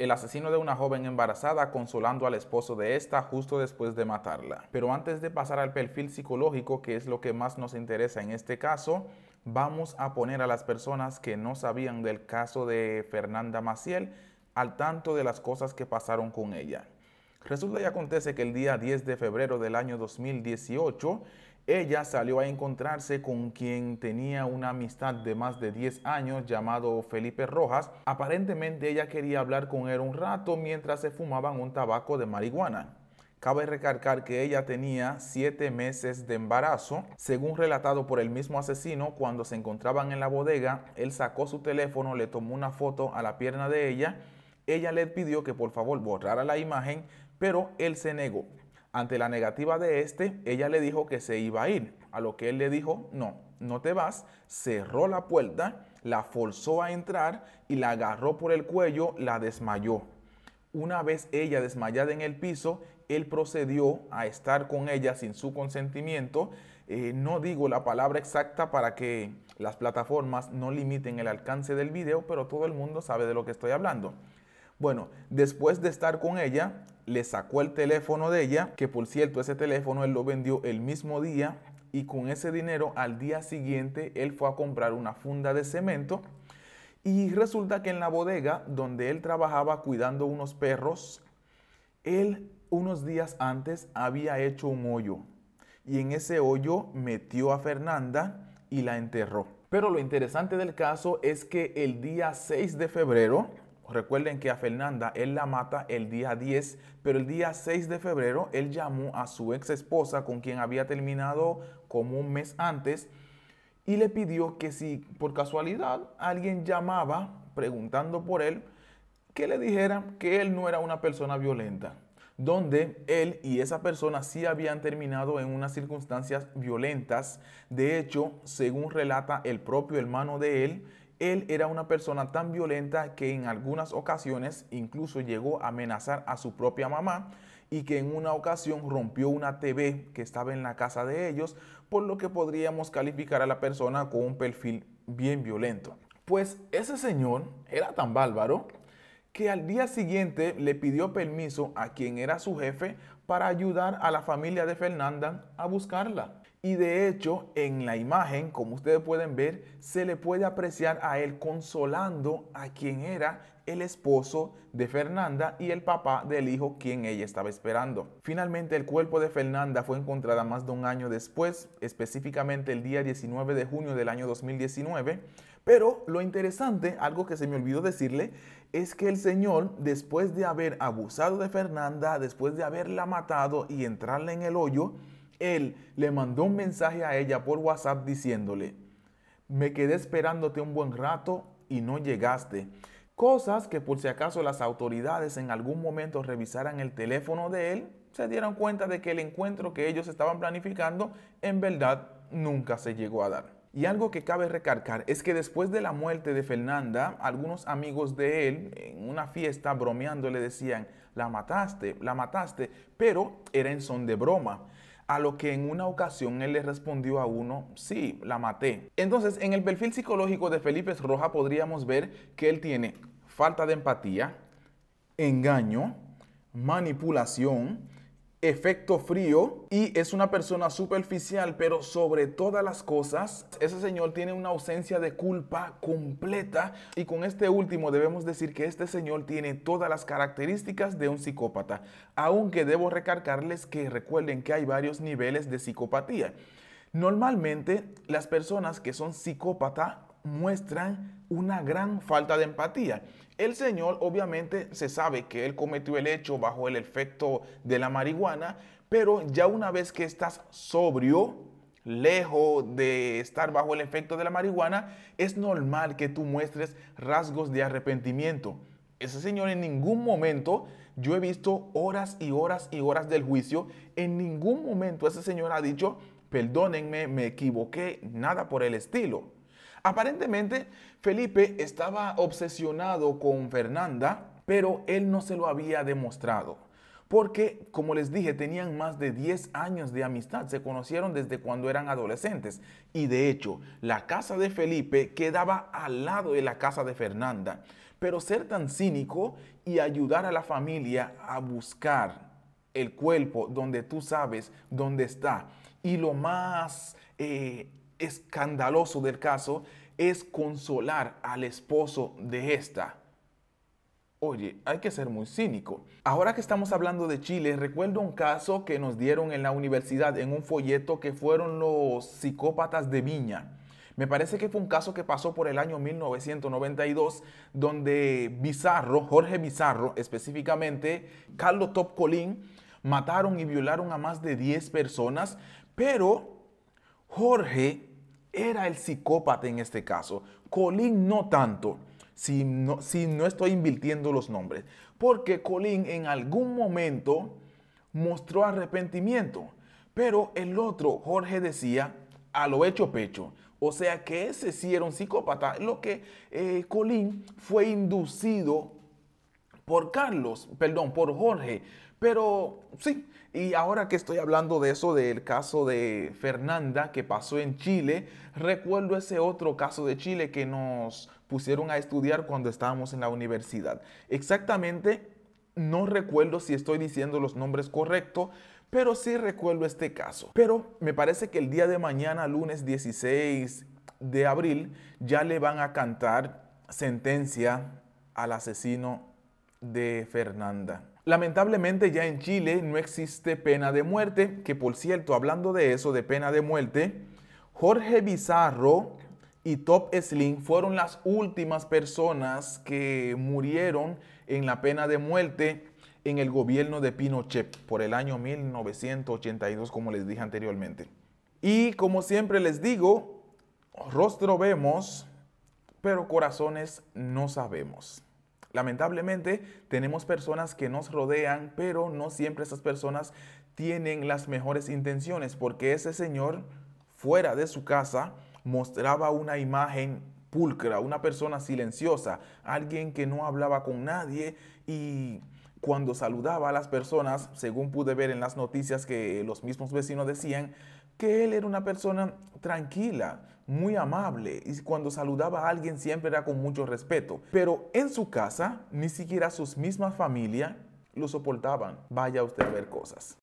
el asesino de una joven embarazada consolando al esposo de esta justo después de matarla. Pero antes de pasar al perfil psicológico, que es lo que más nos interesa en este caso, vamos a poner a las personas que no sabían del caso de Fernanda Maciel al tanto de las cosas que pasaron con ella. Resulta y acontece que el día 10 de febrero del año 2018, ella salió a encontrarse con quien tenía una amistad de más de 10 años llamado Felipe Rojas. Aparentemente ella quería hablar con él un rato mientras se fumaban un tabaco de marihuana. Cabe recalcar que ella tenía 7 meses de embarazo. Según relatado por el mismo asesino, cuando se encontraban en la bodega, él sacó su teléfono, le tomó una foto a la pierna de ella. Ella le pidió que por favor borrara la imagen, pero él se negó. Ante la negativa de este, ella le dijo que se iba a ir, a lo que él le dijo, no, no te vas, cerró la puerta, la forzó a entrar y la agarró por el cuello, la desmayó. Una vez ella desmayada en el piso, él procedió a estar con ella sin su consentimiento. Eh, no digo la palabra exacta para que las plataformas no limiten el alcance del video, pero todo el mundo sabe de lo que estoy hablando. Bueno, después de estar con ella, le sacó el teléfono de ella, que por cierto ese teléfono él lo vendió el mismo día y con ese dinero al día siguiente él fue a comprar una funda de cemento y resulta que en la bodega donde él trabajaba cuidando unos perros, él unos días antes había hecho un hoyo y en ese hoyo metió a Fernanda y la enterró. Pero lo interesante del caso es que el día 6 de febrero Recuerden que a Fernanda él la mata el día 10, pero el día 6 de febrero él llamó a su ex esposa con quien había terminado como un mes antes y le pidió que si por casualidad alguien llamaba preguntando por él, que le dijera que él no era una persona violenta, donde él y esa persona sí habían terminado en unas circunstancias violentas. De hecho, según relata el propio hermano de él, él era una persona tan violenta que en algunas ocasiones incluso llegó a amenazar a su propia mamá y que en una ocasión rompió una TV que estaba en la casa de ellos, por lo que podríamos calificar a la persona con un perfil bien violento. Pues ese señor era tan bárbaro que al día siguiente le pidió permiso a quien era su jefe para ayudar a la familia de Fernanda a buscarla. Y de hecho, en la imagen, como ustedes pueden ver, se le puede apreciar a él consolando a quien era el esposo de Fernanda y el papá del hijo quien ella estaba esperando. Finalmente, el cuerpo de Fernanda fue encontrada más de un año después, específicamente el día 19 de junio del año 2019. Pero lo interesante, algo que se me olvidó decirle, es que el Señor, después de haber abusado de Fernanda, después de haberla matado y entrarle en el hoyo, Él le mandó un mensaje a ella por WhatsApp diciéndole, me quedé esperándote un buen rato y no llegaste. Cosas que por si acaso las autoridades en algún momento revisaran el teléfono de él, se dieron cuenta de que el encuentro que ellos estaban planificando en verdad nunca se llegó a dar. Y algo que cabe recargar es que después de la muerte de Fernanda, algunos amigos de él en una fiesta bromeando le decían, la mataste, la mataste, pero era en son de broma. A lo que en una ocasión él le respondió a uno, sí, la maté. Entonces, en el perfil psicológico de Felipe Roja podríamos ver que él tiene falta de empatía, engaño, manipulación, efecto frío y es una persona superficial, pero sobre todas las cosas, ese señor tiene una ausencia de culpa completa y con este último debemos decir que este señor tiene todas las características de un psicópata, aunque debo recargarles que recuerden que hay varios niveles de psicopatía. Normalmente las personas que son psicópata muestran una gran falta de empatía. El señor obviamente se sabe que él cometió el hecho bajo el efecto de la marihuana, pero ya una vez que estás sobrio, lejos de estar bajo el efecto de la marihuana, es normal que tú muestres rasgos de arrepentimiento. Ese señor en ningún momento, yo he visto horas y horas y horas del juicio, en ningún momento ese señor ha dicho, perdónenme, me equivoqué, nada por el estilo. Aparentemente, Felipe estaba obsesionado con Fernanda, pero él no se lo había demostrado. Porque, como les dije, tenían más de 10 años de amistad, se conocieron desde cuando eran adolescentes. Y de hecho, la casa de Felipe quedaba al lado de la casa de Fernanda. Pero ser tan cínico y ayudar a la familia a buscar el cuerpo donde tú sabes dónde está y lo más eh, escandaloso del caso es consolar al esposo de esta. Oye, hay que ser muy cínico. Ahora que estamos hablando de Chile, recuerdo un caso que nos dieron en la universidad en un folleto que fueron los psicópatas de Viña. Me parece que fue un caso que pasó por el año 1992, donde Bizarro, Jorge Bizarro específicamente, Carlos Top Colín, mataron y violaron a más de 10 personas, pero Jorge era el psicópata en este caso. Colin no tanto, si no, si no estoy invirtiendo los nombres. Porque Colin en algún momento mostró arrepentimiento. Pero el otro, Jorge, decía, a lo hecho pecho. O sea que ese sí era un psicópata, lo que eh, Colín fue inducido por Carlos, perdón, por Jorge. Pero sí, y ahora que estoy hablando de eso, del caso de Fernanda que pasó en Chile, recuerdo ese otro caso de Chile que nos pusieron a estudiar cuando estábamos en la universidad. Exactamente, no recuerdo si estoy diciendo los nombres correctos, pero sí recuerdo este caso. Pero me parece que el día de mañana, lunes 16 de abril, ya le van a cantar sentencia al asesino de Fernanda. Lamentablemente ya en Chile no existe pena de muerte, que por cierto, hablando de eso, de pena de muerte, Jorge Bizarro y Top Slim fueron las últimas personas que murieron en la pena de muerte en el gobierno de Pinochet por el año 1982, como les dije anteriormente. Y como siempre les digo, rostro vemos, pero corazones no sabemos. Lamentablemente tenemos personas que nos rodean, pero no siempre esas personas tienen las mejores intenciones, porque ese señor fuera de su casa mostraba una imagen pulcra, una persona silenciosa, alguien que no hablaba con nadie y cuando saludaba a las personas, según pude ver en las noticias que los mismos vecinos decían, que él era una persona tranquila, muy amable y cuando saludaba a alguien siempre era con mucho respeto. Pero en su casa, ni siquiera sus mismas familias lo soportaban. Vaya usted a ver cosas.